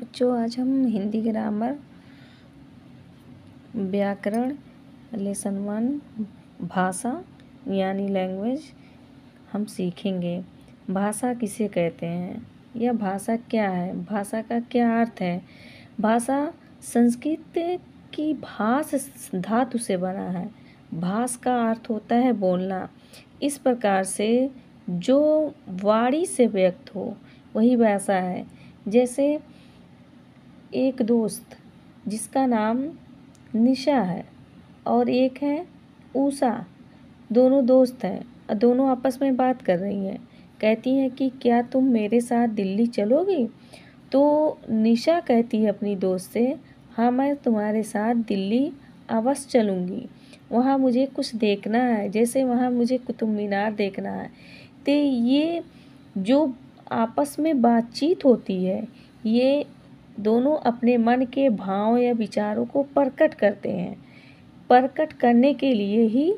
बच्चों आज हम हिंदी ग्रामर व्याकरण लेसन वन भाषा यानी लैंग्वेज हम सीखेंगे भाषा किसे कहते हैं या भाषा क्या है भाषा का क्या अर्थ है भाषा संस्कृत की भाष धातु से बना है भाष का अर्थ होता है बोलना इस प्रकार से जो वाणी से व्यक्त हो वही भाषा है जैसे एक दोस्त जिसका नाम निशा है और एक है ऊषा दोनों दोस्त हैं दोनों आपस में बात कर रही हैं कहती हैं कि क्या तुम मेरे साथ दिल्ली चलोगी तो निशा कहती है अपनी दोस्त से हाँ मैं तुम्हारे साथ दिल्ली अवश्य चलूँगी वहाँ मुझे कुछ देखना है जैसे वहाँ मुझे कुतुब मीनार देखना है तो ये जो आपस में बातचीत होती है ये दोनों अपने मन के भाव या विचारों को प्रकट करते हैं प्रकट करने के लिए ही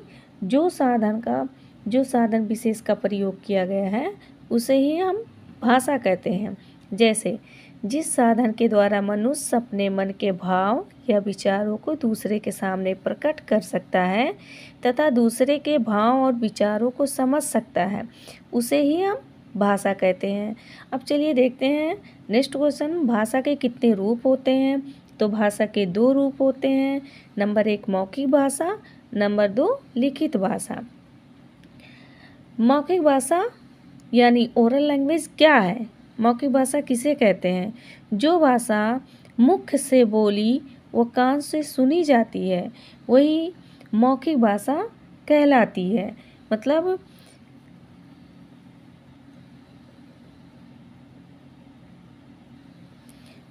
जो साधन का जो साधन विशेष का प्रयोग किया गया है उसे ही हम भाषा कहते हैं जैसे जिस साधन के द्वारा मनुष्य अपने मन के भाव या विचारों को दूसरे के सामने प्रकट कर सकता है तथा दूसरे के भाव और विचारों को समझ सकता है उसे ही हम भाषा कहते हैं अब चलिए देखते हैं नेक्स्ट क्वेश्चन भाषा के कितने रूप होते हैं तो भाषा के दो रूप होते हैं नंबर एक मौखिक भाषा नंबर दो लिखित भाषा मौखिक भाषा यानी ओरल लैंग्वेज क्या है मौखिक भाषा किसे कहते हैं जो भाषा मुख से बोली वो कान से सुनी जाती है वही मौखिक भाषा कहलाती है मतलब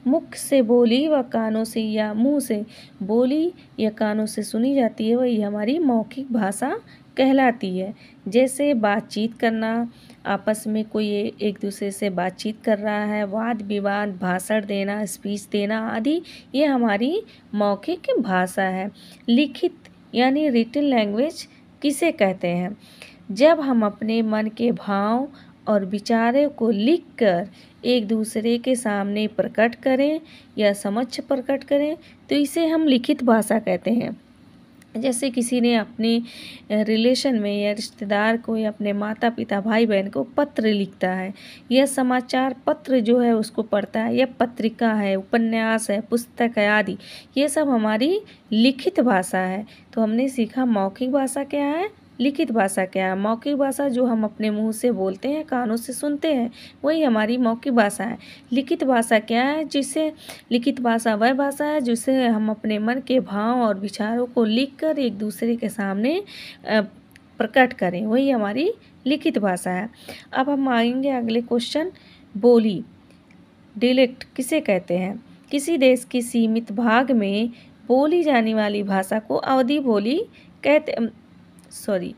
मुख से बोली व कानों से या मुंह से बोली या कानों से सुनी जाती है वही हमारी मौखिक भाषा कहलाती है जैसे बातचीत करना आपस में कोई एक दूसरे से बातचीत कर रहा है वाद विवाद भाषण देना स्पीच देना आदि ये हमारी मौखिक भाषा है लिखित यानी रिटन लैंग्वेज किसे कहते हैं जब हम अपने मन के भाव और विचारों को लिखकर एक दूसरे के सामने प्रकट करें या समक्ष प्रकट करें तो इसे हम लिखित भाषा कहते हैं जैसे किसी ने अपने रिलेशन में या रिश्तेदार को या अपने माता पिता भाई बहन को पत्र लिखता है यह समाचार पत्र जो है उसको पढ़ता है यह पत्रिका है उपन्यास है पुस्तक है आदि ये सब हमारी लिखित भाषा है तो हमने सीखा मौखिक भाषा क्या है लिखित भाषा क्या है मौखिक भाषा जो हम अपने मुंह से बोलते हैं कानों से सुनते हैं वही हमारी मौखिक भाषा है लिखित भाषा क्या है जिसे लिखित भाषा वह भाषा है जिसे हम अपने मन के भाव और विचारों को लिखकर एक दूसरे के सामने प्रकट करें वही हमारी लिखित भाषा है अब हम आएंगे अगले क्वेश्चन बोली डिलेक्ट किसे कहते हैं किसी देश की सीमित भाग में बोली जाने वाली भाषा को अवधि बोली कहते सॉरी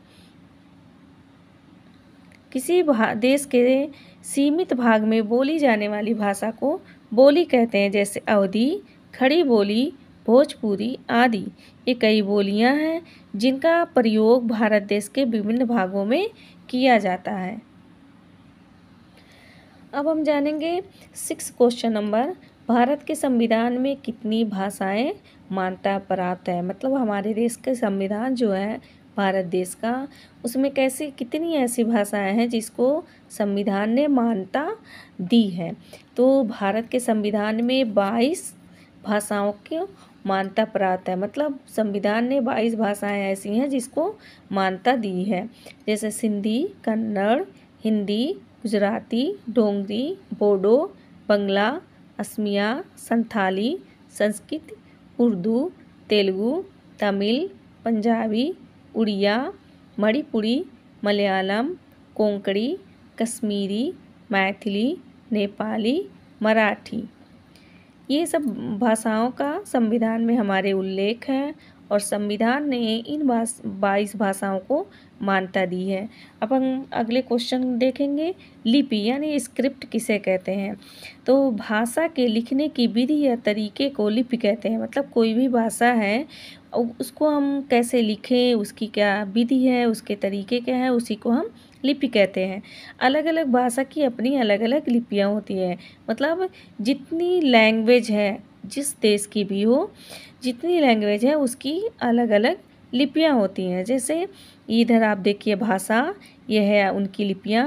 किसी देश के सीमित भाग में बोली जाने वाली भाषा को बोली कहते हैं जैसे अवधि खड़ी बोली भोजपुरी आदि ये कई बोलियां हैं जिनका प्रयोग भारत देश के विभिन्न भागों में किया जाता है अब हम जानेंगे सिक्स क्वेश्चन नंबर भारत के संविधान में कितनी भाषाएं मान्यता प्राप्त है मतलब हमारे देश के संविधान जो है भारत देश का उसमें कैसे कितनी ऐसी भाषाएं हैं जिसको संविधान ने मान्यता दी है तो भारत के संविधान में बाईस भाषाओं को मान्यता प्राप्त है मतलब संविधान ने बाईस भाषाएं ऐसी हैं जिसको मान्यता दी है जैसे सिंधी कन्नड़ हिंदी गुजराती डोंगरी बोडो बंगला असमिया संथाली संस्कृत उर्दू तेलुगु तमिल पंजाबी उड़िया मणिपुरी मलयालम कोंकणी कश्मीरी मैथिली नेपाली मराठी ये सब भाषाओं का संविधान में हमारे उल्लेख है और संविधान ने इन भाष बाईस भाषाओं को मान्यता दी है अब हम अगले क्वेश्चन देखेंगे लिपि यानी स्क्रिप्ट किसे कहते हैं तो भाषा के लिखने की विधि या तरीके को लिपि कहते हैं मतलब कोई भी भाषा है उसको हम कैसे लिखें उसकी क्या विधि है उसके तरीके क्या है उसी को हम लिपि कहते हैं अलग अलग भाषा की अपनी अलग अलग लिपियाँ होती हैं मतलब जितनी लैंग्वेज है जिस देश की भी हो जितनी लैंग्वेज है उसकी अलग अलग लिपियाँ होती हैं जैसे इधर आप देखिए भाषा यह है उनकी लिपियाँ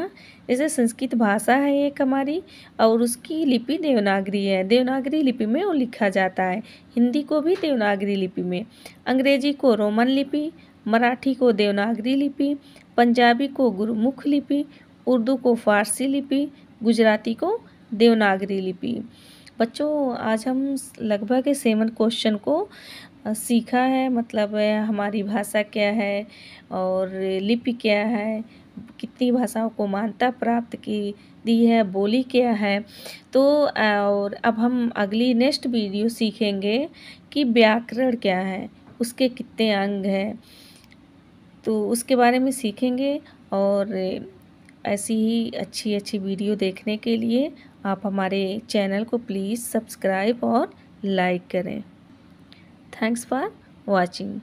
जैसे संस्कृत भाषा है एक हमारी और उसकी लिपि देवनागरी है देवनागरी लिपि में वो लिखा जाता है हिंदी को भी देवनागरी लिपि में अंग्रेजी को रोमन लिपि मराठी को देवनागरी लिपि पंजाबी को गुरुमुख लिपि उर्दू को फारसी लिपि गुजराती को देवनागरी लिपि बच्चों आज हम लगभग सेवन क्वेश्चन को सीखा है मतलब हमारी भाषा क्या है और लिपि क्या है कितनी भाषाओं को मान्यता प्राप्त की दी है बोली क्या है तो और अब हम अगली नेक्स्ट वीडियो सीखेंगे कि व्याकरण क्या है उसके कितने अंग हैं तो उसके बारे में सीखेंगे और ऐसी ही अच्छी अच्छी वीडियो देखने के लिए आप हमारे चैनल को प्लीज़ सब्सक्राइब और लाइक करें थैंक्स फॉर वॉचिंग